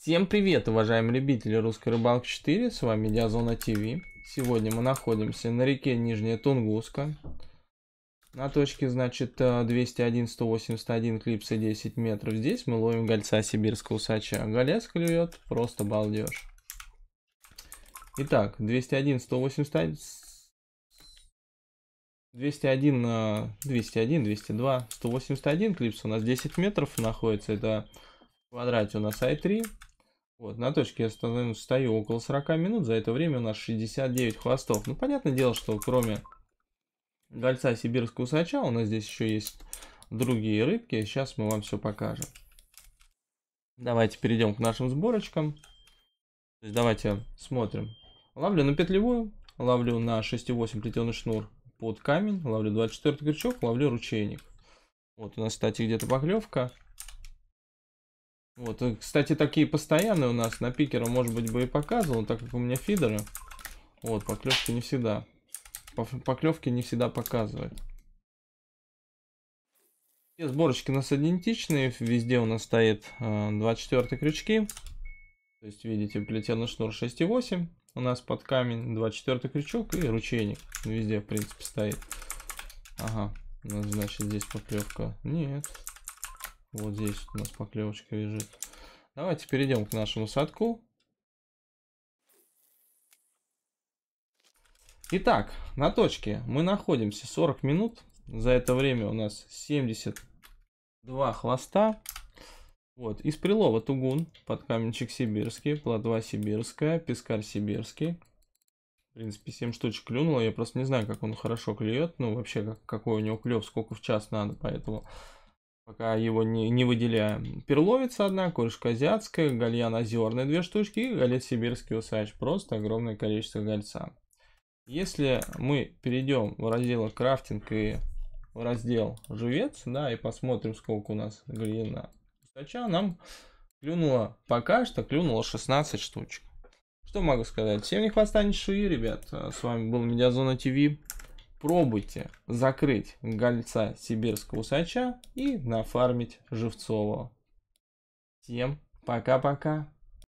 Всем привет, уважаемые любители русской рыбалки 4, с вами Диазона ТВ. Сегодня мы находимся на реке Нижняя Тунгуска. На точке, значит, 201, э, 181, клипсы 10 метров. Здесь мы ловим гольца сибирского усача. Голец клюет, просто балдеж. Итак, 201, 181... 201, 201, 202, 181 клипс у нас 10 метров находится. Это в квадрате у нас i3. Вот, на точке я стою, стою около 40 минут, за это время у нас 69 хвостов. Ну, понятное дело, что кроме гольца сибирского сача у нас здесь еще есть другие рыбки. Сейчас мы вам все покажем. Давайте перейдем к нашим сборочкам. То есть давайте смотрим. Ловлю на петлевую, ловлю на 6,8 плетеный шнур под камень, ловлю 24 крючок, ловлю ручейник. Вот у нас, кстати, где-то поклевка. Вот, э, кстати, такие постоянные у нас на пикера, может быть, бы и показывал, так как у меня фидеры. Вот, поклевки не всегда. Поклевки не всегда показывают. Все сборочки у нас идентичные, везде у нас стоит 24 э, крючки. То есть, видите, плетеный шнур 6,8 у нас под камень, 24 крючок и ручейник. Везде, в принципе, стоит. Ага, у ну, нас, значит, здесь поклевка. Нет, вот здесь у нас поклевочка лежит. Давайте перейдем к нашему садку. Итак, на точке мы находимся 40 минут. За это время у нас 72 хвоста. Вот, из прилова тугун, подкаменчик сибирский, плодва сибирская, пескарь сибирский. В принципе, 7 штучек клюнуло, я просто не знаю, как он хорошо клюет, ну вообще, как, какой у него клев, сколько в час надо, поэтому пока его не, не выделяем. Перловица одна, корюшка азиатская, гальян озерный две штучки и галет сибирский усач. Просто огромное количество гальца Если мы перейдем в раздел крафтинг и в раздел живец, да, и посмотрим, сколько у нас гальяна усача, нам клюнуло, пока что клюнуло 16 штучек. Что могу сказать? Всем не хвоста не шуи, ребят. С вами был Медиазона ТВ пробуйте закрыть гольца сибирского усача и нафармить живцового. Всем пока-пока.